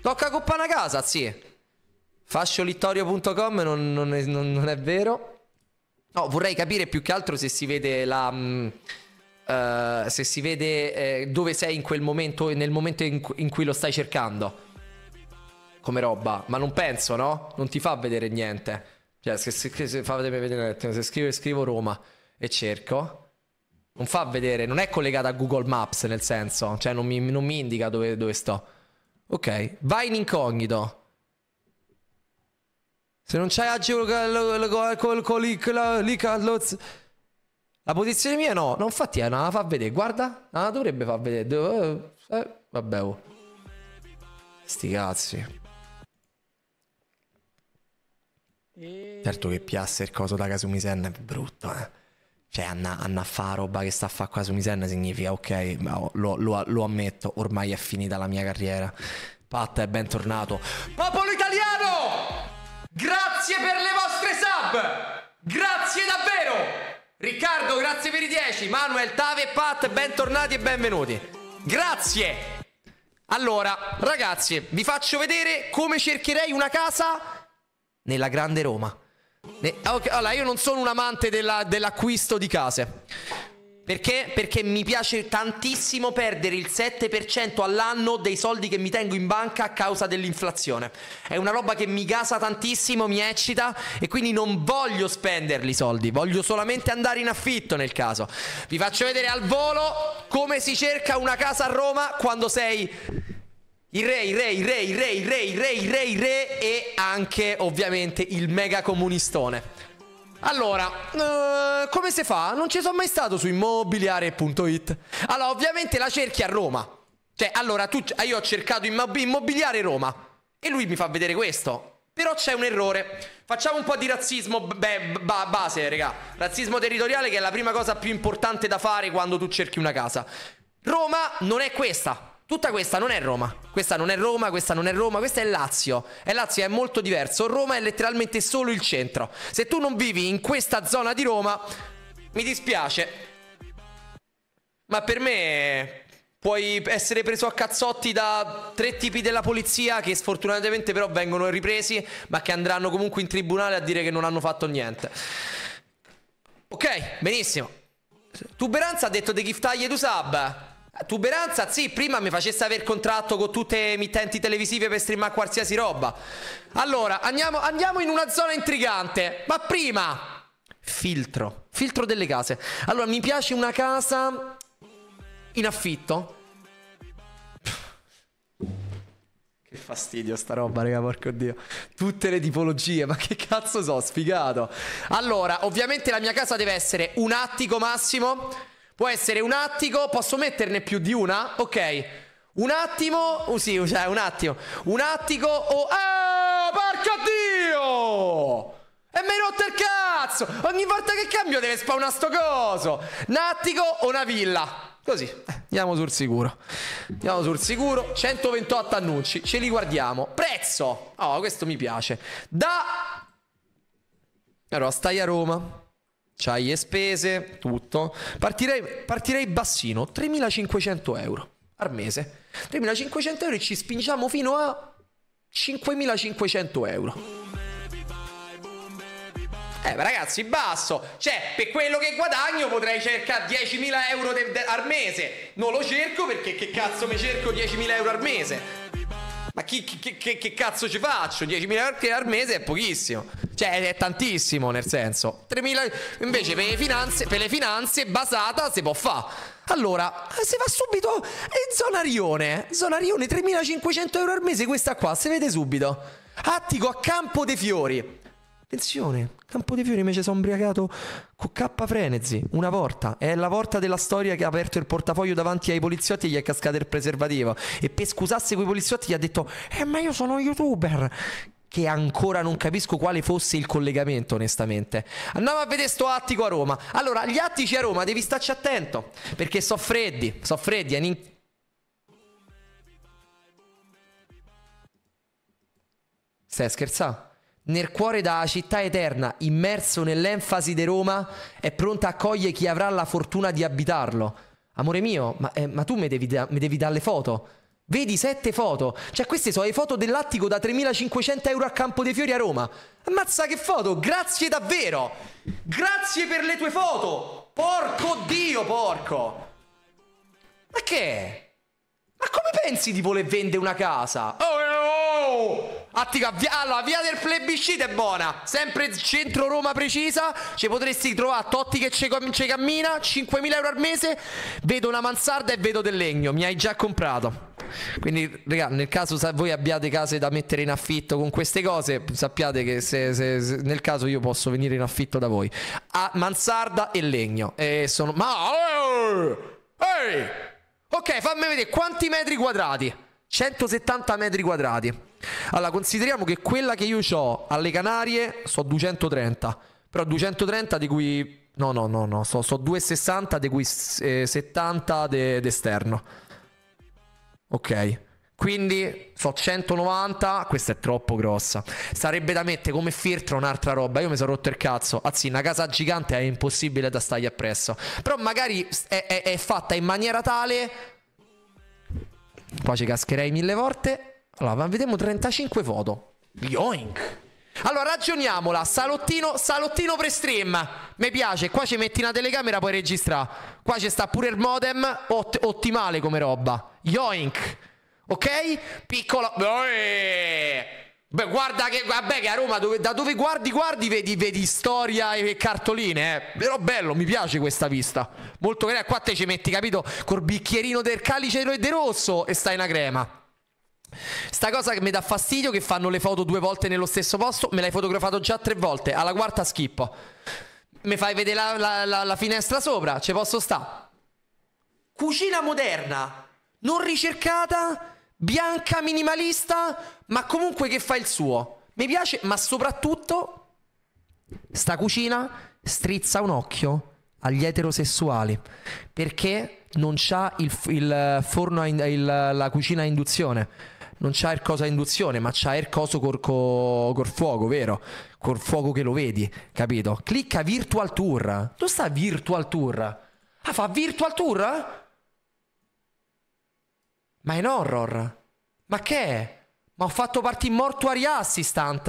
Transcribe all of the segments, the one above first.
Tocca coppa a casa, sì. Fasciolittorio.com non, non, non, non, è vero. No, vorrei capire più che altro se si vede la... uh, se si vede eh, dove sei in quel momento, nel momento in, in cui lo stai cercando. Come roba. Ma non penso, no? Non ti fa vedere niente. Cioè, se, se, se, fa vedere, vedere, se scrivo, scrivo Roma e cerco... Non fa vedere, non è collegata a Google Maps nel senso, cioè non mi, non mi indica dove, dove sto. Ok, vai in incognito. Se non c'hai agevolazione... La posizione mia no, non fatti, tiena, la fa vedere, guarda. Ah, dovrebbe far vedere. Eh, eh, vabbè, oh. Sti cazzi. Certo che piasse il coso da Kasumi Sen è brutto, eh cioè Anna, Anna fa roba che sta a fare qua su Misenna significa ok, oh, lo, lo, lo, ammetto, ormai è finita la mia carriera. Patta è bentornato. Popolo italiano! Grazie per le vostre sub! Grazie davvero! Riccardo, grazie per i 10. Manuel, Tave e Pat, bentornati e benvenuti. Grazie! Allora, ragazzi, vi faccio vedere come cercherei una casa nella grande Roma. Ah, okay, allora, io non sono un amante della, dell'acquisto di case. Perché? Perché mi piace tantissimo perdere il 7% all'anno dei soldi che mi tengo in banca a causa dell'inflazione. È una roba che mi gasa tantissimo, mi eccita e quindi non voglio spenderli i soldi, voglio solamente andare in affitto nel caso. Vi faccio vedere al volo come si cerca una casa a Roma quando sei il re, il re, il re, il re, il re, il re, il re, il re e anche ovviamente il mega comunistone. Allora, uh, come si fa? Non ci sono mai stato su immobiliare.it. Allora, ovviamente la cerchi a Roma. Cioè, allora, tu, io ho cercato immobiliare Roma e lui mi fa vedere questo. Però c'è un errore. Facciamo un po' di razzismo beh, ba base, raga. Razzismo territoriale che è la prima cosa più importante da fare quando tu cerchi una casa. Roma non è questa. Tutta questa non è Roma. Questa non è Roma, questa non è Roma, questa è Lazio. E Lazio è molto diverso. Roma è letteralmente solo il centro. Se tu non vivi in questa zona di Roma, mi dispiace. Ma per me puoi essere preso a cazzotti da tre tipi della polizia che sfortunatamente però vengono ripresi, ma che andranno comunque in tribunale a dire che non hanno fatto niente. Ok, benissimo. Tuberanza ha detto The Gift Taglie to Sub. Tuberanza, sì, prima mi facesse aver contratto con tutte le emittenti televisive per streamare qualsiasi roba. Allora, andiamo, andiamo in una zona intrigante. Ma prima, filtro. Filtro delle case. Allora, mi piace una casa in affitto. Che fastidio sta roba, raga, porco dio. Tutte le tipologie, ma che cazzo so, sfigato. Allora, ovviamente la mia casa deve essere un attico massimo Può essere un attico, posso metterne più di una? Ok. Un attimo, uh, sì, cioè un attimo. Un attico o... Oh, oh, porca Dio! E mi hai rotto il cazzo! Ogni volta che cambio deve spawnare sto coso! Un attico o una villa? Così, andiamo sul sicuro. Andiamo sul sicuro. 128 annunci, ce li guardiamo. Prezzo! Oh, questo mi piace. Da... Allora, stai a Roma c'hai le spese, tutto. Partirei, partirei bassino, 3.500 euro al mese. 3.500 euro e ci spingiamo fino a 5.500 euro. Eh, ragazzi, basso. Cioè, per quello che guadagno potrei cercare 10.000 euro de- de- al mese. Non lo cerco perché che cazzo mi cerco 10.000 euro al mese? Ma chi, chi, chi, che cazzo ci faccio? 10.000 euro al mese è pochissimo. Cioè, è tantissimo, nel senso. 3.000... Invece per le finanze, per le finanze basata si può fare. Allora, si va subito in zona Rione, zona Rione 3.500 euro al mese, questa qua, si vede subito. Attico a Campo dei Fiori. Attenzione, Campo dei Fiori invece si è ubriacato con K Frenesi, una volta. È la volta della storia che ha aperto il portafoglio davanti ai poliziotti e gli è cascato il preservativo. E per scusarsi quei poliziotti gli ha detto, eh ma io sono youtuber che ancora non capisco quale fosse il collegamento, onestamente. Andiamo a vedere sto attico a Roma. Allora, gli attici a Roma devi starci attento, perché so freddi, so freddi, è in... Stai scherzare? nel cuore della città eterna, immerso nell'enfasi di Roma, è pronta a cogliere chi avrà la fortuna di abitarlo. Amore mio, ma, eh, ma tu mi devi, da, devi dare le foto. Vedi sette foto. Cioè, queste sono le foto dell'attico da 3.500 euro a Campo dei Fiori a Roma. Ammazza che foto! Grazie davvero! Grazie per le tue foto! Porco Dio, porco! Ma che? Ma come pensi di voler vendere una casa? Oh, oh! oh. Attica, via, allora, via del plebiscito è buona. Sempre centro Roma precisa. Ci potresti trovare Totti che ci cammina, 5.000 euro al mese. Vedo una mansarda e vedo del legno. Mi hai già comprato. Quindi, raga, nel caso se voi abbiate case da mettere in affitto con queste cose, sappiate che se, se, se, nel caso io posso venire in affitto da voi. A mansarda e legno. E sono... Ma... Ehi! Eh, eh. Ok, fammi vedere quanti metri quadrati. 170 metri quadrati. Allora, consideriamo che quella che io ho alle Canarie so 230, però 230 di cui... No, no, no, no, so, so 260 di cui eh, 70 d'esterno. ok. Quindi so 190, questa è troppo grossa. Sarebbe da mettere come filtro un'altra roba. Io mi sono rotto il cazzo. Anzi, una casa gigante è impossibile da stargli appresso. Però magari è, è, è fatta in maniera tale Qua ci cascherei mille volte. Allora, vediamo 35 foto. Yoink! Allora ragioniamola, salottino, salottino pre stream. Mi piace, qua ci metti una telecamera puoi registrare. Qua ci sta pure il modem, Ott ottimale come roba. Yoink. Ok? Piccolo. Eeeh. Beh, guarda che, vabbè, che a Roma dove, da dove guardi, guardi, vedi, vedi storia e, e cartoline. Eh. Però bello, mi piace questa vista. Molto creativa. Qua te ci metti, capito? Col bicchierino del calice di rosso e stai una crema. Sta cosa che mi dà fastidio che fanno le foto due volte nello stesso posto, me l'hai fotografato già tre volte, alla quarta schippo. Mi fai vedere la, la, la, la finestra sopra, ci posso sta. Cucina moderna, non ricercata, bianca minimalista, ma comunque che fa il suo. Mi piace, ma soprattutto sta cucina strizza un occhio agli eterosessuali perché non c'ha il, il forno, a in, il, la cucina a induzione. Non c'ha il coso a induzione, ma c'ha il coso col, col, col fuoco, vero? Col fuoco che lo vedi, capito? Clicca Virtual Tour. Dove sta Virtual Tour? Ah, fa Virtual Tour? Ma è un horror. Ma che è? Ma ho fatto partire Mortuary Assistant.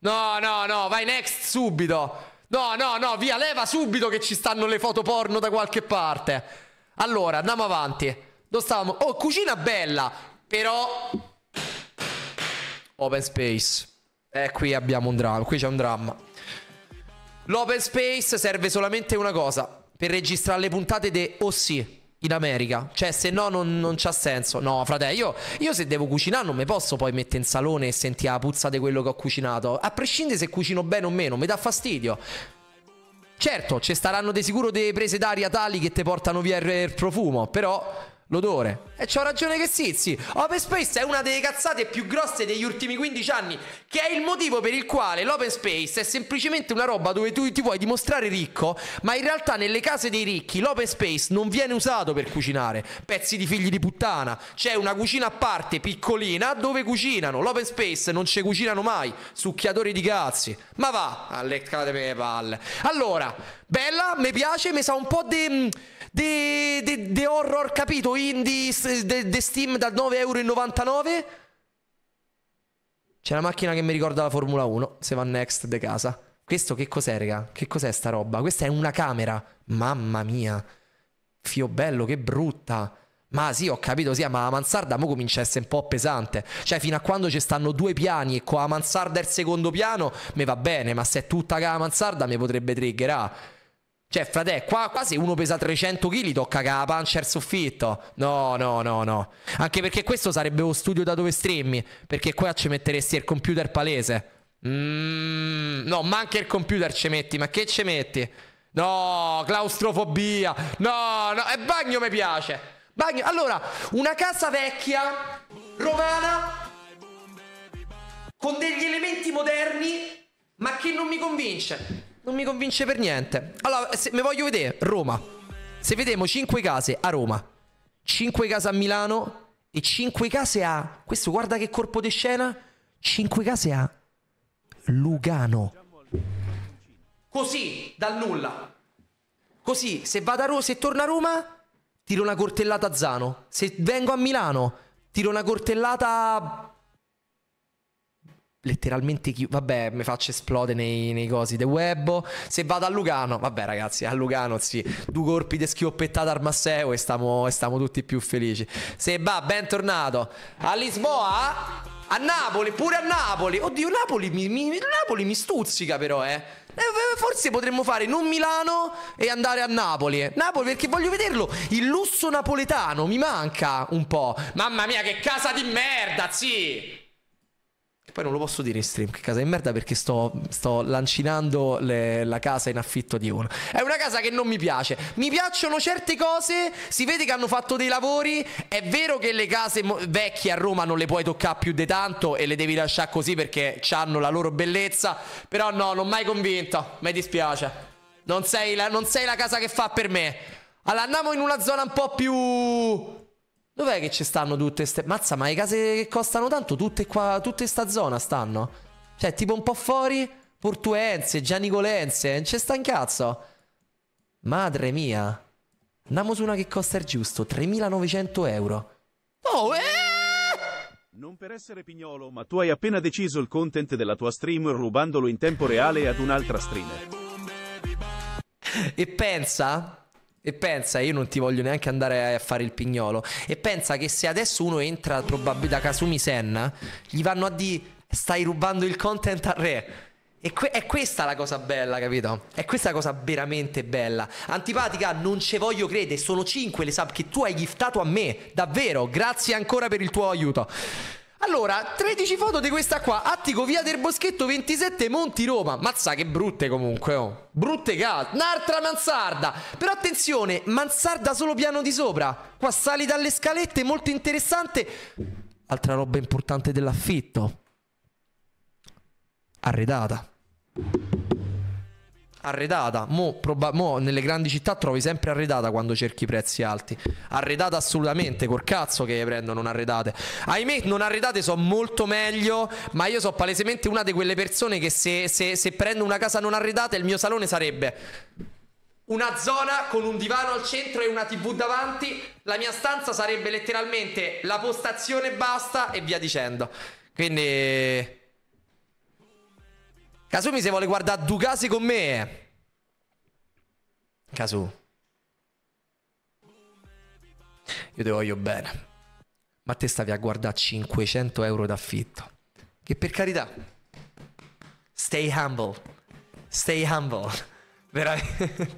No, no, no, vai next subito. No, no, no, via, leva subito che ci stanno le foto porno da qualche parte. Allora, andiamo avanti. Dove stavamo? Oh, cucina bella, però... Open space. Eh, qui abbiamo un dramma, qui c'è un dramma. L'open space serve solamente una cosa, per registrare le puntate di Ossi in America. Cioè, se no, non, non c'ha senso. No, frate, io, io se devo cucinare non mi posso poi mettere in salone e sentire la puzza di quello che ho cucinato. A prescindere se cucino bene o meno, mi dà fastidio. Certo, ci staranno di sicuro delle prese d'aria tali che ti portano via il, il profumo, però l'odore. E c'ho ragione che Sizzi. Open Space è una delle cazzate più grosse degli ultimi 15 anni, che è il motivo per il quale l'Open Space è semplicemente una roba dove tu ti vuoi dimostrare ricco, ma in realtà nelle case dei ricchi l'Open Space non viene usato per cucinare. Pezzi di figli di puttana. C'è una cucina a parte, piccolina, dove cucinano. L'Open Space non ci cucinano mai. Succhiatori di cazzi. Ma va, alle le palle. Allora, bella, mi piace, mi sa un po' di... The, the, the horror, capito? Indie, the, de Steam da 9,99€. C'è una macchina che mi ricorda la Formula 1, se va next de casa. Questo che cos'è, raga? Che cos'è sta roba? Questa è una camera. Mamma mia. Fio bello, che brutta. Ma sì, ho capito, sì, ma la mansarda mo comincia a essere un po' pesante. Cioè, fino a quando ci stanno due piani e con la mansarda il secondo piano, mi va bene, ma se è tutta la mansarda mi potrebbe triggerare. Cioè, frate, qua, qua, se uno pesa 300 kg tocca che la pancia al soffitto. No, no, no, no. Anche perché questo sarebbe lo studio da dove streammi. Perché qua ci metteresti il computer palese. Mm, no, ma anche il computer ci metti. Ma che ci metti? No, claustrofobia. No, no. E bagno mi piace. Bagno. Allora, una casa vecchia, romana, con degli elementi moderni, ma che non mi convince. Non mi convince per niente. Allora, se mi voglio vedere Roma. Se vediamo 5 case a Roma, 5 case a Milano e 5 case a... Questo guarda che corpo di scena. 5 case a Lugano. Così, dal nulla. Così, se vado a Roma, se torno a Roma, tiro una cortellata a Zano. Se vengo a Milano, tiro una cortellata a letteralmente chi... Vabbè, mi faccio esplodere nei, nei cosi de web. Se vado a Lugano, vabbè ragazzi, a Lugano sì, due colpi di schioppettata al Masseo e stiamo, e stiamo tutti più felici. Se va, bentornato. A Lisboa... A Napoli, pure a Napoli. Oddio, Napoli mi, mi, Napoli mi stuzzica però, eh. eh. eh forse potremmo fare non Milano e andare a Napoli. Napoli perché voglio vederlo. Il lusso napoletano mi manca un po'. Mamma mia, che casa di merda, sì. E poi non lo posso dire in stream che casa è merda perché sto, sto lancinando le, la casa in affitto di uno. È una casa che non mi piace. Mi piacciono certe cose, si vede che hanno fatto dei lavori. È vero che le case vecchie a Roma non le puoi toccare più di tanto e le devi lasciare così perché hanno la loro bellezza. Però no, non mai convinto. Mi dispiace. Non sei la, non sei la casa che fa per me. Allora andiamo in una zona un po' più Dov'è che ci stanno tutte ste... Mazza, ma le case che costano tanto, tutte qua, tutte sta zona stanno. Cioè, tipo un po' fuori, portuense, gianicolense, non c'è sta un cazzo. Madre mia. Andiamo su una che costa il giusto, 3.900 euro. Oh, eh! Non per essere pignolo, ma tu hai appena deciso il content della tua streamer rubandolo in tempo reale ad un'altra streamer. E pensa e pensa, io non ti voglio neanche andare a fare il pignolo. E pensa che se adesso uno entra probabilmente da Kasumi Senna, gli vanno a dire stai rubando il content al re. E que- è questa la cosa bella, capito? È questa la cosa veramente bella. Antipatica, non ce voglio credere, sono 5 le sub che tu hai giftato a me. Davvero, grazie ancora per il tuo aiuto. Allora, 13 foto di questa qua, Attico via del Boschetto 27 Monti Roma. Mazza che brutte comunque, oh. Brutte cazzo. Un'altra mansarda. Però attenzione, mansarda solo piano di sopra. Qua sali dalle scalette, molto interessante. Altra roba importante dell'affitto. Arredata arredata. Mo, proba- mo, nelle grandi città trovi sempre arredata quando cerchi prezzi alti. Arredata assolutamente, col cazzo che prendo non arredate. Ahimè, non arredate so molto meglio, ma io so palesemente una di quelle persone che se, se, se prendo una casa non arredata il mio salone sarebbe... Una zona con un divano al centro e una tv davanti, la mia stanza sarebbe letteralmente la postazione basta e via dicendo. Quindi... Casu mi se vuole guardare Ducasi con me. Casu. Io ti voglio bene. Ma te stavi a guardare 500 euro d'affitto. Che per carità. Stay humble. Stay humble. Veramente.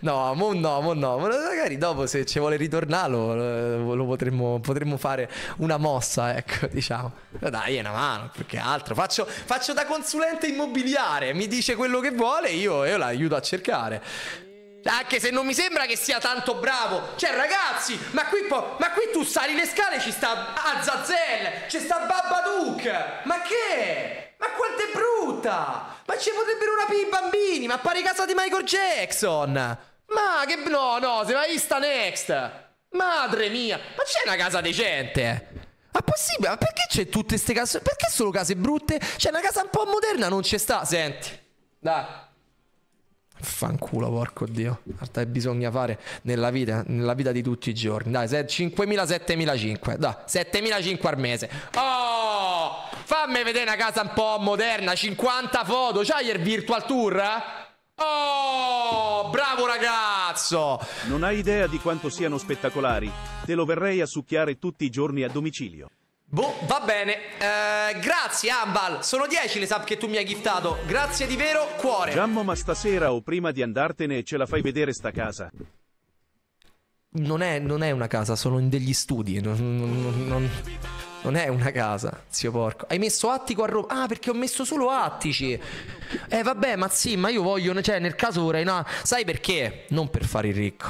No, mo no, mo no. Magari dopo se ci vuole ritornarlo eh, lo potremmo, potremmo fare una mossa, ecco, diciamo. Dai, è una mano, perché altro. Faccio, faccio, da consulente immobiliare, mi dice quello che vuole io, io la aiuto a cercare. Anche se non mi sembra che sia tanto bravo. Cioè, ragazzi, ma qui, po- ma qui tu sali le scale, ci sta Azazel, ci sta Babadook. Ma che? Ma quanto è brutta! Ma ci potrebbero rapire i bambini, ma pare casa di Michael Jackson! Ma che... no, no, se mai vista Next! Madre mia, ma c'è una casa decente! Ma possibile? Ma perché c'è tutte queste case? Perché solo case brutte? C'è una casa un po' moderna, non c'è sta, senti. Dai. Fanculo, porco Dio. Guarda bisogna fare nella vita, nella vita di tutti i giorni. Dai, 5.000-7.500, dai, 7.500 al mese. Oh! Fammi vedere una casa un po' moderna, 50 foto, c'hai il virtual tour? Eh? Oh, bravo ragazzo! Non hai idea di quanto siano spettacolari. Te lo verrei a succhiare tutti i giorni a domicilio. Boh, va bene. Eh, grazie, Ambal. Sono 10 le sub che tu mi hai giftato. Grazie di vero, cuore. Giammo, ma stasera o prima di andartene ce la fai vedere sta casa? Non è, non è una casa, sono in degli studi. Non, non, non, è una casa, zio porco. Hai messo attico a Roma? Ah, perché ho messo solo attici. Eh, vabbè, ma sì, ma io voglio... Cioè, nel caso vorrei... No, sai perché? Non per fare il ricco.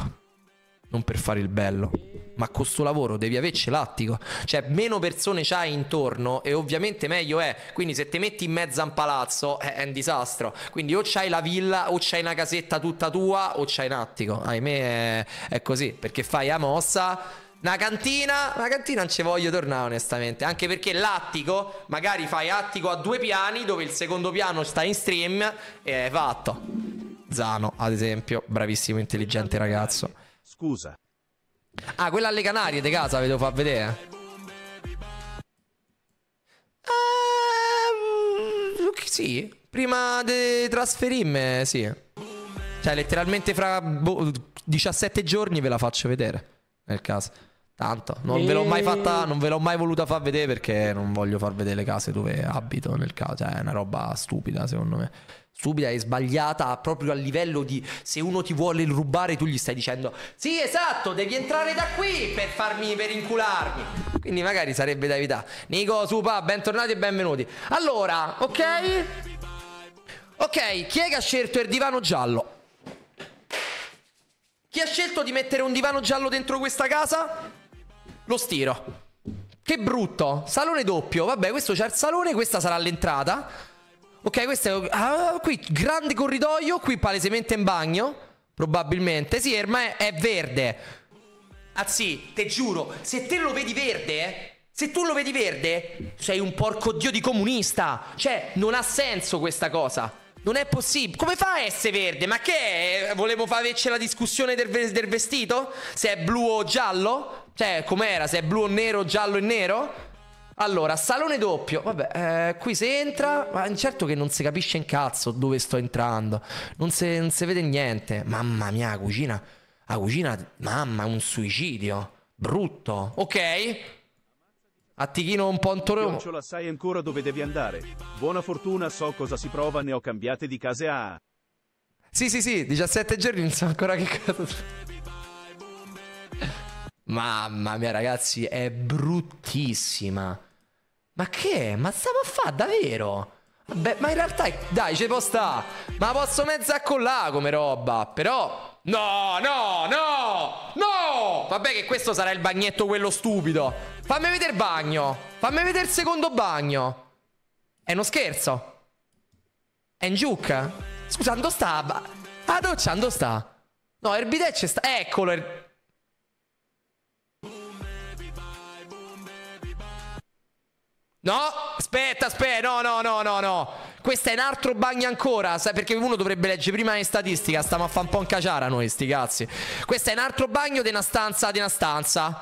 Non per fare il bello ma con questo lavoro devi averci l'attico. Cioè, meno persone c'hai intorno e ovviamente meglio è. Quindi se ti metti in mezzo a un palazzo è, eh, è un disastro. Quindi o c'hai la villa, o c'hai una casetta tutta tua, o c'hai un attico. Ahimè è, è così, perché fai a mossa... Una cantina, una cantina non ci voglio tornare onestamente, anche perché l'attico, magari fai attico a due piani dove il secondo piano sta in stream e è fatto. Zano, ad esempio, bravissimo, intelligente ragazzo. Scusa, Ah, quella alle Canarie di casa ve lo fa vedere. Eh, sì, prima di trasferirmi, sì. Cioè, letteralmente fra boh, 17 giorni ve la faccio vedere, nel caso. Tanto, non ve l'ho mai ehm. fatta, non ve l'ho mai voluta far vedere perché non voglio far vedere le case dove abito nel caso, cioè è una roba stupida secondo me stupida e sbagliata proprio a livello di se uno ti vuole rubare tu gli stai dicendo sì esatto devi entrare da qui per farmi per incularmi quindi magari sarebbe da evitare Nico Supa bentornati e benvenuti allora ok ok chi è che ha scelto il divano giallo chi ha scelto di mettere un divano giallo dentro questa casa lo stiro che brutto salone doppio vabbè questo c'è il salone questa sarà l'entrata Ok, questo è... Ah, qui grande corridoio, qui palesemente in bagno. Probabilmente. Sì, ormai è verde. Azzi, ah, te giuro, se te lo vedi verde... Eh, se tu lo vedi verde, sei un porco dio di comunista. Cioè, non ha senso questa cosa. Non è possibile. Come fa a essere verde? Ma che è? Volevo farci la discussione del, del vestito? Se è blu o giallo? Cioè, com'era? Se è blu o nero, giallo e nero? Allora, salone doppio. Vabbè, eh, qui si entra, ma certo che non si capisce in cazzo dove sto entrando. Non si, non si vede niente. Mamma mia, la cucina. La cucina, mamma, un suicidio. Brutto. Ok. Attichino un po' intorno. Ionciola, sai ancora dove devi andare. Buona fortuna, so cosa si prova, ne ho cambiate di case a... Sì, sì, sì, 17 giorni, non so ancora che cosa... Mamma mia, ragazzi, è bruttissima. Ma che? Ma stiamo a fa, davvero? Vabbè, ma in realtà, è... dai, ce può sta. Ma posso mezzo a collare come roba. Però... No, no, no, no! Vabbè che questo sarà il bagnetto quello stupido. Fammi vedere il bagno. Fammi vedere il secondo bagno. È uno scherzo. È in giucca. Scusa, ando sta? La doccia, ando sta? No, c'è sta... Eccolo, er... No, aspetta, aspetta, no, no, no, no, no. Questo è un altro bagno ancora, sai, perché uno dovrebbe leggere prima in statistica, stiamo a fare un po' in caciara noi, sti cazzi. Questo è un altro bagno di una stanza, di una stanza.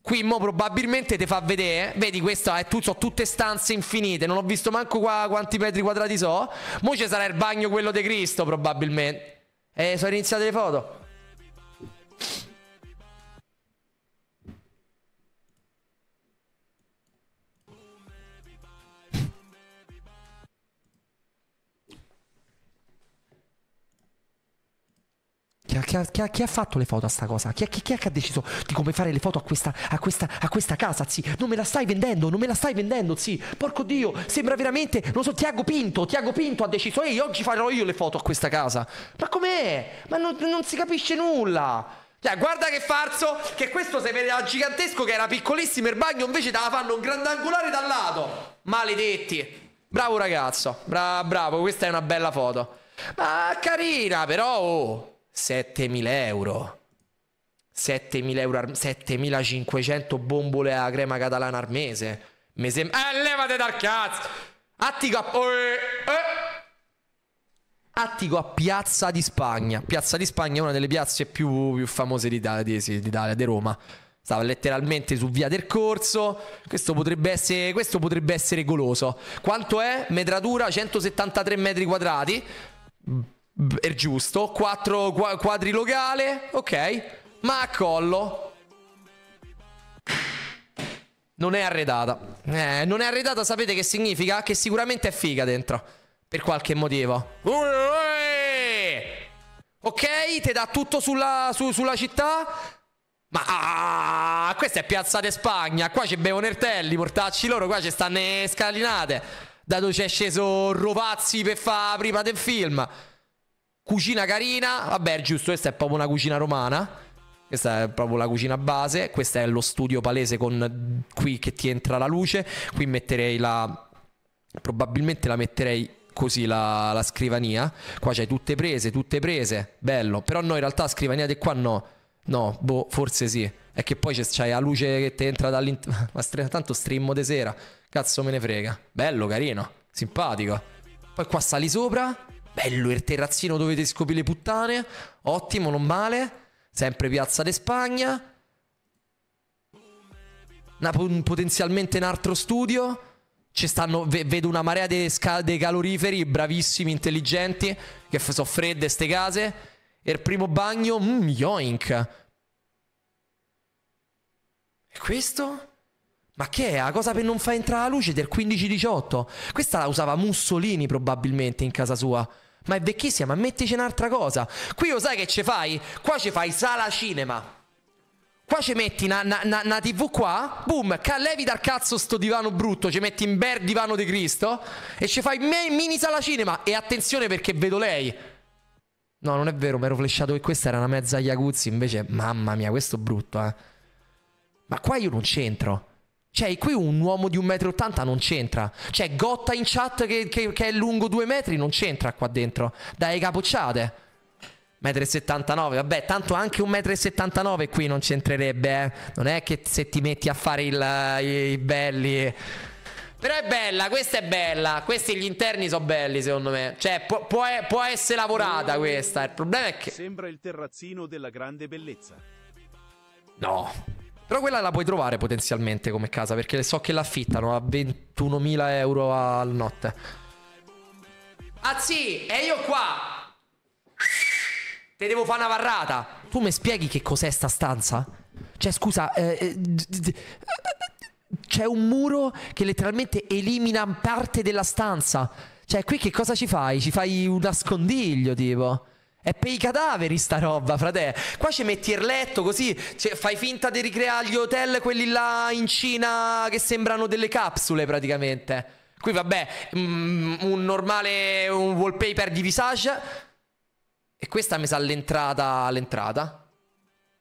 Qui mo probabilmente ti fa vedere, vedi questa è tu, so, tutte stanze infinite, non ho visto manco qua quanti metri quadrati so. Mo ci sarà il bagno quello di Cristo probabilmente. Eh, sono iniziate le foto. chi, chi, chi, chi, ha fatto le foto a sta cosa? Chi, è che ha deciso di come fare le foto a questa, a questa, a questa casa, zi? Non me la stai vendendo, non me la stai vendendo, zi. Porco Dio, sembra veramente, non so, Tiago Pinto, Tiago Pinto ha deciso, ehi, oggi farò io le foto a questa casa. Ma com'è? Ma non, non si capisce nulla. Cioè, guarda che farzo! che questo se vedeva gigantesco che era piccolissimo il bagno, invece te la fanno un grandangolare dal lato. Maledetti. Bravo ragazzo, Bra- bravo, questa è una bella foto. Ma carina, però... Oh. 7.000 euro, 7.000 euro, 7.500 bombole a crema catalana al mese. Me sembra... Eh, levate dal cazzo! Attico a... Attico oh, eh, eh. a Piazza di Spagna. Piazza di Spagna è una delle piazze più, più famose d'Italia, di, sì, d'Italia, di Roma. Stava letteralmente su via del corso. Questo potrebbe essere, questo potrebbe essere goloso. Quanto è? Metratura 173 metri quadrati. È giusto. 4 quadri quadrilogale. Ok. Ma a collo. Non è arredata. Eh, non è arredata, sapete che significa? Che sicuramente è figa dentro. Per qualche motivo. Ok, te dà tutto sulla, su, sulla città. Ma ah, questa è Piazza de Spagna. Qua c'è Bevonertelli, mortacci loro. Qua ci stanno scalinate. Da dove c'è sceso Rovazzi per fare prima del film. Cucina carina, vabbè giusto, questa è proprio una cucina romana. Questa è proprio la cucina base, questo è lo studio palese con qui che ti entra la luce, qui metterei la... probabilmente la metterei così la, la scrivania, qua c'hai tutte prese, tutte prese, bello, però no in realtà la scrivania di qua no, no, boh, forse sì, è che poi c'hai la luce che ti entra dall'interno, ma stre... tanto streammo di sera, cazzo me ne frega, bello, carino, simpatico, poi qua sali sopra Bello il terrazzino dove ti scopi le puttane. Ottimo, non male. Sempre Piazza de Spagna. Una, potenzialmente un altro studio. Ci stanno, vedo una marea di caloriferi, bravissimi, intelligenti, che sono fredde ste case. E il primo bagno, mmm, yoink. E questo? Ma che è? La cosa per non far entrare la luce del 15-18? Questa la usava Mussolini probabilmente in casa sua. Ma è vecchissima, ma mettici un'altra cosa. Qui lo sai che ci fai? Qua ci fai sala cinema. Qua ci metti una, una, una, una tv qua, boom, levi dal cazzo sto divano brutto, ci metti in bel divano di Cristo e ci fai mini sala cinema. E attenzione perché vedo lei. No, non è vero, mi ero flashato che questa era una mezza Iacuzzi, invece, mamma mia, questo brutto, eh. Ma qua io non c'entro. Cioè, qui un uomo di 1,80 m non c'entra. Cioè, Gotta in chat che, che, che è lungo 2 metri non c'entra qua dentro. Dai capocciate. 1,79 m, vabbè, tanto anche 1,79 m qui non c'entrerebbe, eh. Non è che se ti metti a fare il, i belli... Però è bella, questa è bella. Questi gli interni sono belli, secondo me. Cioè, può, può, può, essere lavorata questa. Il problema è che. Sembra il terrazzino della grande bellezza. No. Però quella la puoi trovare potenzialmente come casa, perché so che l'affittano a 21.000 euro al notte. Ah sì, e io qua... Te devo fare una varrata. Tu mi spieghi che cos'è sta stanza? Cioè, scusa... Eh, eh c'è un muro che letteralmente elimina parte della stanza. Cioè, qui che cosa ci fai? Ci fai un nascondiglio, tipo. È per i cadaveri sta roba, frate. Qua ci metti il letto così, cioè, fai finta di ricreare gli hotel, quelli là in Cina che sembrano delle capsule praticamente. Qui vabbè, mm, un normale un wallpaper di visage. E questa mi sa l'entrata, l'entrata.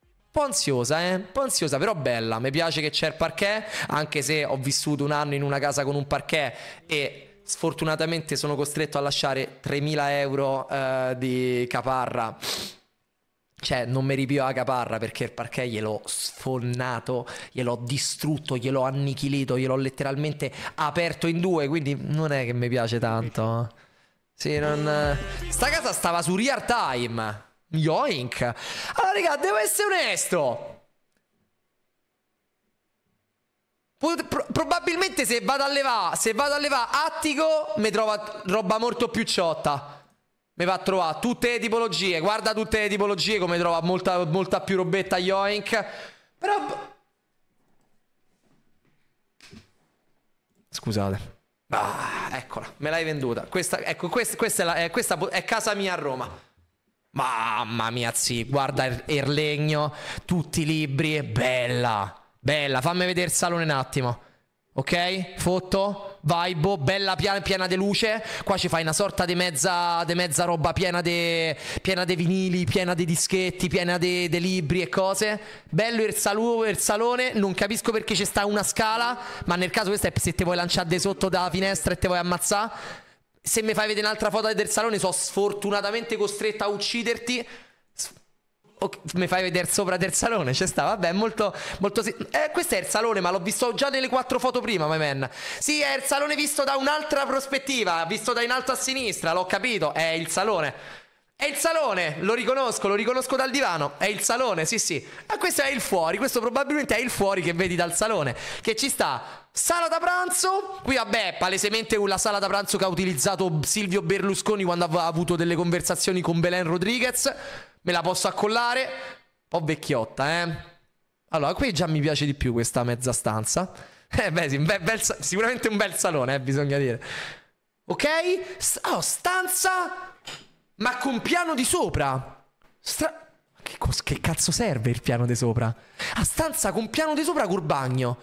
Un po' ansiosa, eh? Un po' ansiosa, però bella. Mi piace che c'è il parquet, anche se ho vissuto un anno in una casa con un parquet e sfortunatamente sono costretto a lasciare 3.000 euro eh, di caparra cioè non mi ripio la caparra perché il parquet gliel'ho sfonnato, gliel'ho distrutto, gliel'ho annichilito, gliel'ho letteralmente aperto in due, quindi non è che mi piace tanto. Sì, non... Sta casa stava su Real Time. Yoink. Allora, raga, devo essere onesto. Pro probabilmente se vado a levare, se vado a levare Attico, mi trova roba molto più ciotta. Mi va a trovare tutte le tipologie. Guarda tutte le tipologie come trova molta, molta più robetta Yoink. Però... Scusate. Ah, eccola, me l'hai venduta. Questa, ecco, questa, questa, è la, eh, questa, è casa mia a Roma. Mamma mia, sì, guarda il, legno, tutti i libri, è bella. Bella, fammi vedere il salone un attimo. Ok? Foto, vibe, bella piena, piena di luce. Qua ci fai una sorta di mezza, mezza roba piena di piena vinili, piena di dischetti, piena di libri e cose. Bello il, saluto, il salone, non capisco perché ci sta una scala, ma nel caso questa è se ti vuoi lanciare di sotto dalla finestra e ti vuoi ammazzare. Se mi fai vedere un'altra foto del salone, sono sfortunatamente costretta a ucciderti okay, mi fai vedere sopra del salone, c'è sta, vabbè, molto, molto si- eh, questo è il salone, ma l'ho visto già nelle quattro foto prima, my man. Sì, è il salone visto da un'altra prospettiva, visto da in alto a sinistra, l'ho capito, è il salone. È il salone, lo riconosco, lo riconosco dal divano. È il salone, sì, sì. Ma questo è il fuori, questo probabilmente è il fuori che vedi dal salone. Che ci sta Sala da pranzo, qui vabbè, palesemente la sala da pranzo che ha utilizzato Silvio Berlusconi quando ha avuto delle conversazioni con Belen Rodriguez. Me la posso accollare? Un oh, po' vecchiotta, eh? Allora, qui già mi piace di più questa mezza stanza. Eh beh, sì, bel, bel, sicuramente un bel salone, eh, bisogna dire. Ok? Oh, stanza, ma con piano di sopra. Stra- che, cos- che, cazzo serve il piano di sopra? A ah, stanza con piano di sopra col bagno.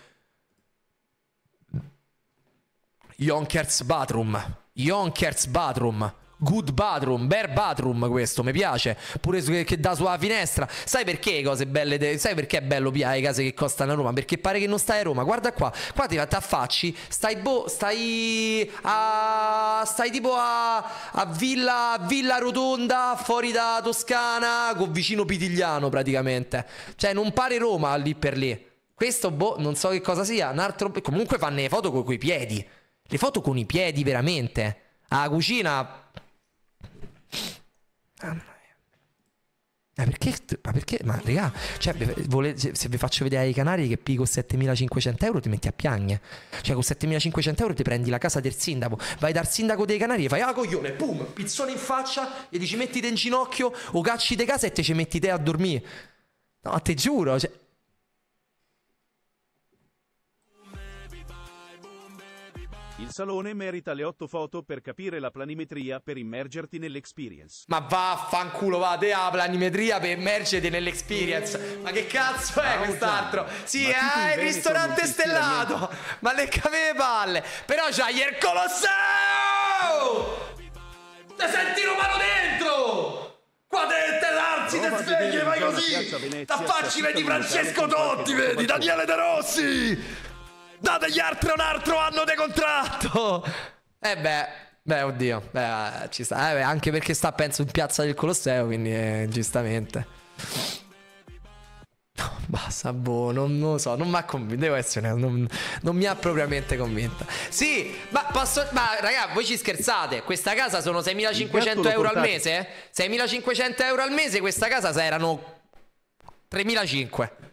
Yonkers Bathroom. Yonkers Bathroom. Good bathroom, bare bathroom questo, mi piace. Pure che, che dà sulla finestra. Sai perché cose belle? De... sai perché è bello le case che costano a Roma? Perché pare che non stai a Roma. Guarda qua, qua ti affacci, stai boh, stai a stai tipo a, a Villa Villa Rotonda, fuori da Toscana, con vicino Pitigliano praticamente. Cioè non pare Roma lì per lì. Questo boh, non so che cosa sia, un altro comunque fanno le foto con i piedi. Le foto con i piedi veramente. A cucina Ah, ma perché, ma perché, ma regà, cioè, se vi faccio vedere ai canari che Pico 7500 euro ti metti a piagne, cioè con 7500 euro ti prendi la casa del sindaco, vai dal sindaco dei canari e fai, ah coglione, boom, pizzone in faccia, e dici mettiti in ginocchio o cacci di casa e te ci metti te a dormire, no, te giuro, cioè, Il salone merita le otto foto per capire la planimetria per immergerti nell'experience. Ma vaffanculo, va te la planimetria per immergerti nell'experience. Ma che cazzo è ah, oh, quest'altro? Sì, è eh, il ristorante stellato. Ma le cave palle. Però c'ha il Colosseo! Te senti romano dentro! Qua te, te l'arzi, te svegli, vai così! T'affacci, vedi Francesco Totti, vedi Daniele De Rossi! Dategli altri un altro anno di contratto! E eh beh, beh, oddio, beh, ci sta. Eh beh, anche perché sta, penso, in piazza del Colosseo, quindi eh, giustamente. No, basta, boh, non, lo so, non mi ha convinto, devo essere non, non, mi ha propriamente convinta. Sì, ma posso, ma raga, voi ci scherzate, questa casa sono 6.500 euro al mese? 6.500 euro al mese, questa casa erano 3.500.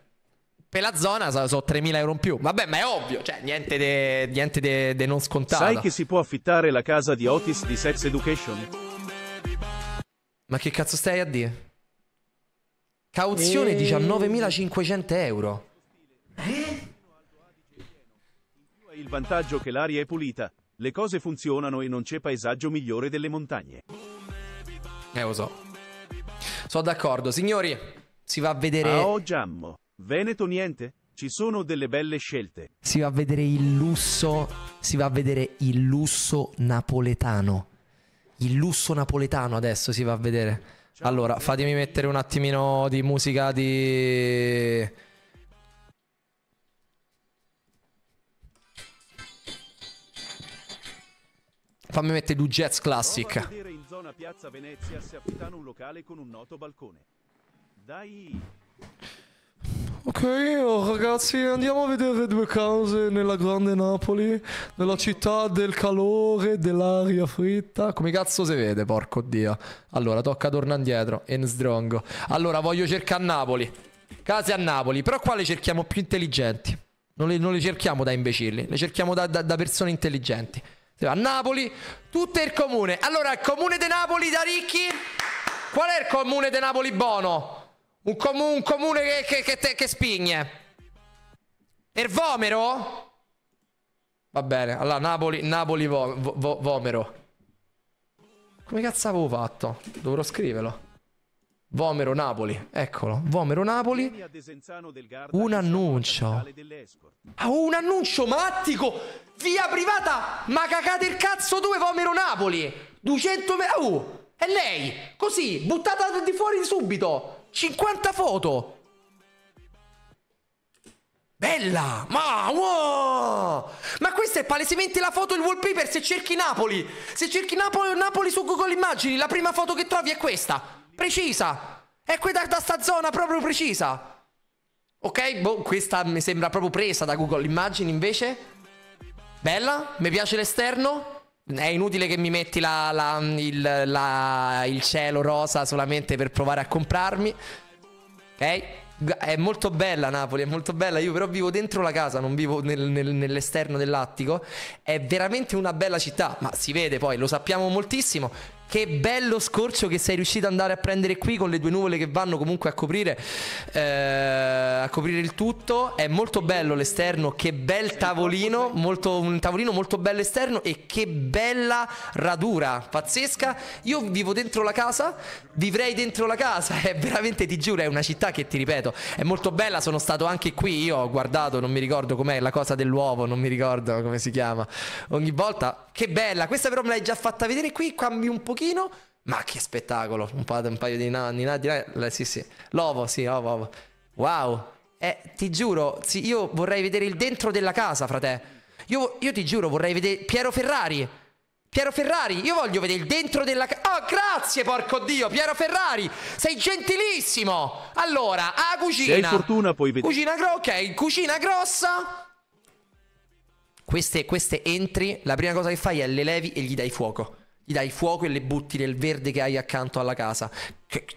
Per la zona sono 3.000 euro in più. Vabbè, ma è ovvio, cioè niente de, niente non scontato. Sai che si può affittare la casa di Otis di Sex Education? Ma che cazzo stai a dire? Cauzione eh. e... 19.500 euro. Eh? Il vantaggio che l'aria è pulita, le cose funzionano e non c'è paesaggio migliore delle montagne. Eh, lo so. Sono d'accordo, signori. Si va a vedere. Ciao, Giammo. Veneto niente? Ci sono delle belle scelte. Si va a vedere il lusso, si va a vedere il lusso napoletano. Il lusso napoletano adesso si va a vedere. Allora, fatemi mettere un attimino di musica di... Fammi mettere du jazz classic. in zona Piazza Venezia si affittano un locale con un noto balcone. Dai! Ok, oh, ragazzi, andiamo a vedere due cause nella grande Napoli, nella città del calore, dell'aria fritta. Come cazzo si vede, porco dio. Allora, tocca torna indietro, in strongo. Allora, voglio cercare Napoli. Case a Napoli, però qua le cerchiamo più intelligenti. Non le, non le cerchiamo da imbecilli, le cerchiamo da, da, da persone intelligenti. A Napoli, tutto il comune. Allora, il comune di Napoli da ricchi? Qual è il comune di Napoli buono? Un, comu un comune che, che, che, te, che spigne. Ervomero? Va bene, allora Napoli, Napoli vo, vo, Vomero. Come cazzo avevo fatto? Dovrò scriverlo. Vomero Napoli, eccolo. Vomero Napoli. Un annuncio. Ah, un annuncio mattico. Via privata. Ma cacate il cazzo due Vomero Napoli. 200 metri. Oh, è lei. Così, buttata di fuori subito. 50 foto! Bella! Ma wow! Ma questa è palesemente la foto del wallpaper se cerchi Napoli! Se cerchi Napoli, Napoli su Google Immagini, la prima foto che trovi è questa! Precisa! È quella da sta zona proprio precisa! Ok, boh, questa mi sembra proprio presa da Google Immagini invece. Bella, mi piace l'esterno. È inutile che mi metti la, la, il, la, il cielo rosa solamente per provare a comprarmi. Ok? È molto bella Napoli, è molto bella. Io però vivo dentro la casa, non vivo nel, nel, nell'esterno dell'attico. È veramente una bella città, ma si vede poi, lo sappiamo moltissimo. Che bello scorcio che sei riuscito ad andare a prendere qui con le due nuvole che vanno comunque a coprire, eh, a coprire il tutto. È molto bello l'esterno, che bel tavolino, molto, un tavolino molto bello esterno e che bella radura, pazzesca. Io vivo dentro la casa, vivrei dentro la casa, è veramente, ti giuro, è una città che ti ripeto, è molto bella, sono stato anche qui, io ho guardato, non mi ricordo com'è, la cosa dell'uovo, non mi ricordo come si chiama. Ogni volta, che bella, questa però me l'hai già fatta vedere qui, cambi un po' pochino, ma che spettacolo, un, pa- un paio di anni là, di là, sì sì, l'ovo, sì, ovo, ovo. wow, eh, ti giuro, sì, io vorrei vedere il dentro della casa, frate, io, io ti giuro vorrei vedere Piero Ferrari, Piero Ferrari, io voglio vedere il dentro della casa. Oh, grazie, porco Dio, Piero Ferrari, sei gentilissimo. Allora, a cucina. Se hai fortuna puoi vedere. Cucina grossa, ok, cucina grossa. Queste, queste entri, la prima cosa che fai è le levi e gli dai fuoco gli dai fuoco e le butti nel verde che hai accanto alla casa.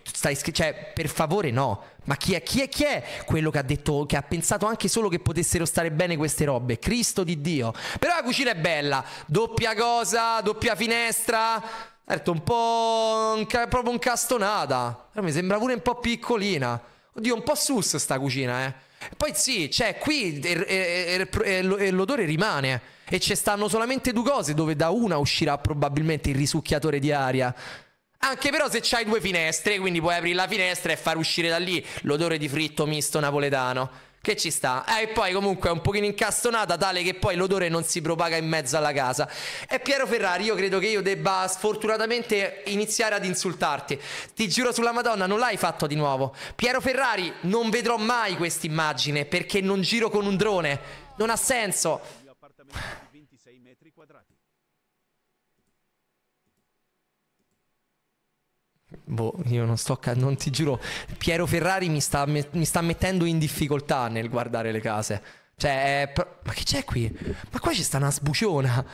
Stai, cioè, per favore, no. Ma chi è, chi è, chi è quello che ha detto, che ha pensato anche solo che potessero stare bene queste robe? Cristo di Dio. Però la cucina è bella, doppia cosa, doppia finestra. Certo, un po'. proprio un castonata. Però mi sembra pure un po' piccolina. Oddio, un po' sus sta cucina, eh. Poi sì, cioè qui er, er, er, eh, eh, l'odore rimane eh. e ci stanno solamente due cose dove da una uscirà probabilmente il risucchiatore di aria. Anche però se c'hai due finestre, quindi puoi aprire la finestra e far uscire da lì l'odore di fritto misto napoletano. Che ci sta. Eh, e poi comunque è un pochino incastonata tale che poi l'odore non si propaga in mezzo alla casa. E Piero Ferrari, io credo che io debba sfortunatamente iniziare ad insultarti. Ti giuro sulla Madonna, non l'hai fatto di nuovo. Piero Ferrari, non vedrò mai questa immagine perché non giro con un drone. Non ha senso. di 26 metri quadrati. boh, io non sto, ca- non ti giuro, Piero Ferrari mi sta, me- mi sta mettendo in difficoltà nel guardare le case. Cioè, pro- ma che c'è qui? Ma qua ci sta una sbuciona.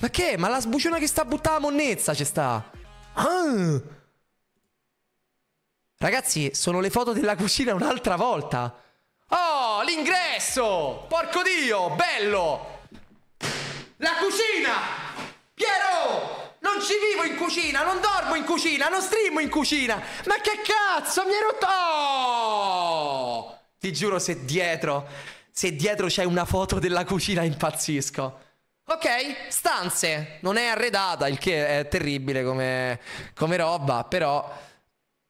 Ma che? Ma la sbuciona che sta buttando la monnezza ci sta. Ah. Ragazzi, sono le foto della cucina un'altra volta. Oh, l'ingresso! Porco Dio, bello! La cucina! cucina, non dormo in cucina, non streamo in cucina. Ma che cazzo, mi hai rotto... Oh! Ti giuro, se dietro, se dietro c'è una foto della cucina impazzisco. Ok, stanze, non è arredata, il che è terribile come, come roba, però...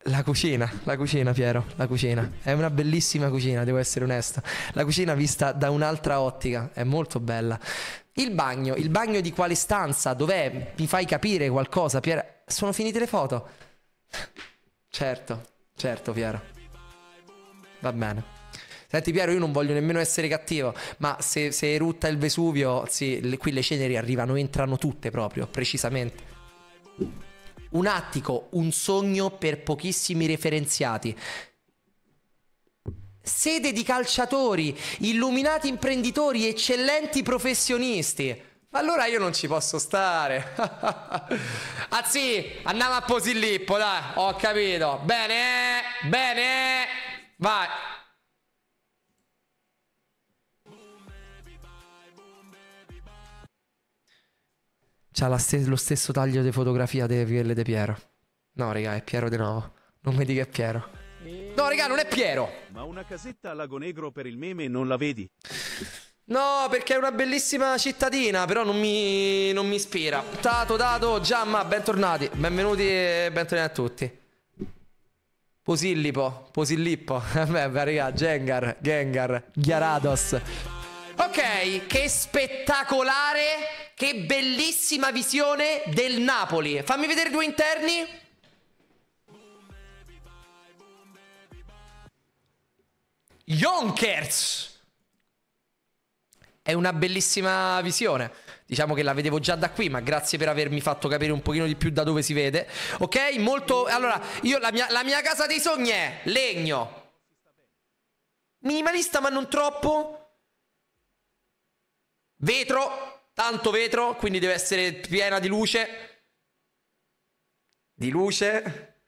La cucina, la cucina Piero, la cucina. È una bellissima cucina, devo essere onesto. La cucina vista da un'altra ottica, è molto bella. Il bagno, il bagno di quale stanza? Dov'è? Mi fai capire qualcosa, Piero? Sono finite le foto. Certo, certo, Piero. Va bene. Senti Piero, io non voglio nemmeno essere cattivo, ma se, se erutta il Vesuvio, sì, le, qui le ceneri arrivano, entrano tutte proprio, precisamente. Un attico, un sogno per pochissimi referenziati sede di calciatori, illuminati imprenditori, eccellenti professionisti. Allora io non ci posso stare. ah sì, andiamo a Posillippo, dai, ho capito. Bene, bene, vai. C'ha stes lo stesso taglio di fotografia di Ville De Piero. No, raga, è Piero di nuovo. Non mi dica è Piero. No, regà, non è Piero. Ma una casetta a Lago Negro per il meme non la vedi? No, perché è una bellissima cittadina, però non mi, non mi ispira. Tato, Tato, Giamma, bentornati. Benvenuti e bentornati a tutti. Posillipo, Posillippo, vabbè, regà, Gengar, Gengar, Gyarados. Ok, che spettacolare, che bellissima visione del Napoli. Fammi vedere i due interni. Yonkers! È una bellissima visione. Diciamo che la vedevo già da qui, ma grazie per avermi fatto capire un pochino di più da dove si vede. Ok, molto... Allora, io la mia, la mia casa dei sogni è legno. Minimalista ma non troppo. Vetro, tanto vetro, quindi deve essere piena di luce. Di luce.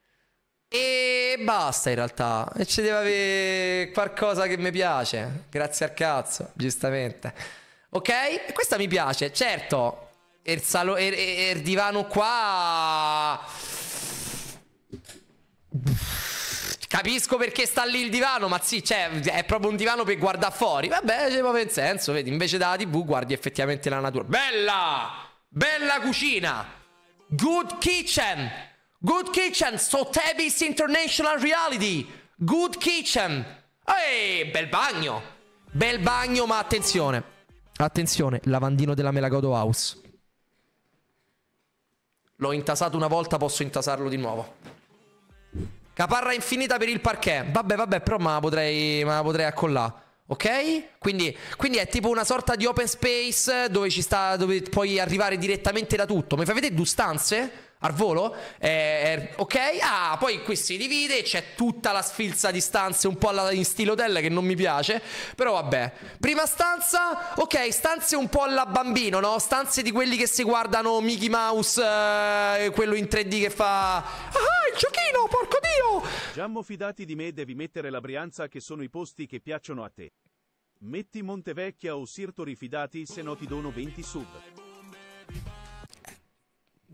E basta in realtà. E ci deve avere qualcosa che mi piace. Grazie al cazzo, giustamente. Ok? E questa mi piace, certo. il, salo- e, il divano qua... Capisco perché sta lì il divano, ma sì, cioè, è proprio un divano per guardare fuori. Vabbè, c'è proprio il senso, vedi, invece dalla TV guardi effettivamente la natura. Bella! Bella cucina! Good kitchen! Good Kitchen, Sotheby's International Reality. Good Kitchen. Ehi, bel bagno. Bel bagno, ma attenzione. Attenzione, lavandino della Melagodo House. L'ho intasato una volta, posso intasarlo di nuovo. Caparra infinita per il parquet. Vabbè, vabbè, però ma la potrei, me la potrei accollare. Ok? Quindi, quindi, è tipo una sorta di open space dove, sta, dove puoi arrivare direttamente da tutto. Mi fai vedere due stanze? al volo, eh, eh, ok? Ah, poi qui si divide, c'è tutta la sfilza di stanze un po' alla, in stile hotel che non mi piace, però vabbè. Prima stanza, ok, stanze un po' alla bambino, no? Stanze di quelli che si guardano Mickey Mouse, eh, quello in 3D che fa... Ah, il giochino, porco dio! Giammo, fidati di me, devi mettere la Brianza che sono i posti che piacciono a te. Metti Montevecchia o Sirtori fidati, se no ti dono 20 sub.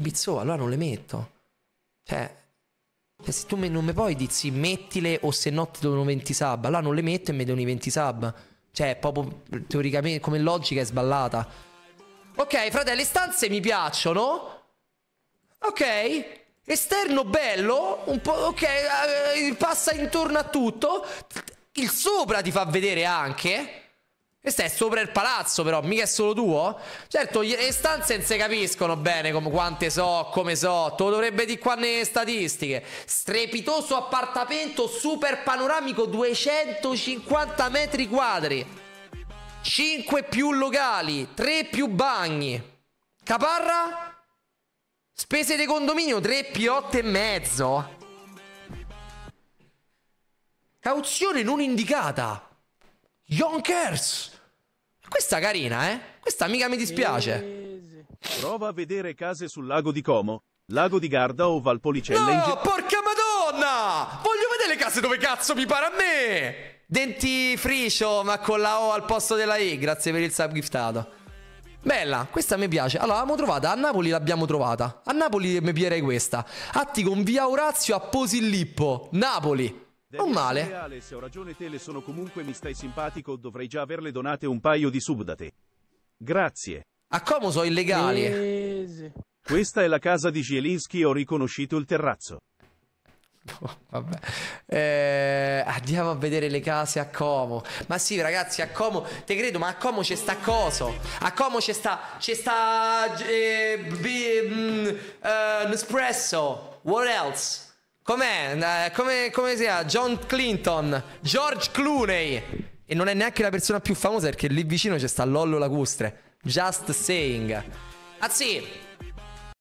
Bizzò, allora non le metto. Cioè, cioè se tu non mi puoi dizi mettile o se no ti devono 20 sub, allora non le metto e mi devono i 20 sub. Cioè, proprio teoricamente, come logica è sballata. Ok, frate, le stanze mi piacciono. Ok. Esterno bello, un po', ok, eh, passa intorno a tutto. Il sopra ti fa vedere anche. Questo è sopra il palazzo però, mica è solo tuo? Certo, le stanze non si capiscono bene come, quante so, come so, te lo dovrebbe di qua nelle statistiche. Strepitoso appartamento super panoramico 250 metri quadri. 5 più locali, 3 più bagni. Caparra? Spese di condominio 3 più 8 e mezzo. Cauzione non indicata. Yonkers! Questa carina, eh? Questa mica mi dispiace. Prova a vedere case sul lago di Como, lago di Garda o Valpolicella. No, in porca madonna! Voglio vedere le case dove cazzo mi pare a me! Dentifricio, ma con la O al posto della E. Grazie per il sub giftato. Bella, questa mi piace. Allora, l'abbiamo trovata. A Napoli l'abbiamo trovata. A Napoli mi pierei questa. Atti con via Orazio a Posilippo. Napoli. Non male. Ale, se ho ragione te le sono comunque mi stai simpatico, dovrei già averle donate un paio di sub da te. Grazie. A Como sono illegali. Easy. Questa è la casa di Zielinski, ho riconosciuto il terrazzo. Oh, vabbè. Eh, andiamo a vedere le case a Como. Ma sì, ragazzi, a Como, te credo, ma a Como c'è sta coso. A Como c'è sta c'è sta eh, b, mm, uh, Nespresso. What else? Com'è? Eh, come, come si chiama? John Clinton, George Clooney. E non è neanche la persona più famosa perché lì vicino c'è sta Lollo Lacustre. Just saying. Ah sì,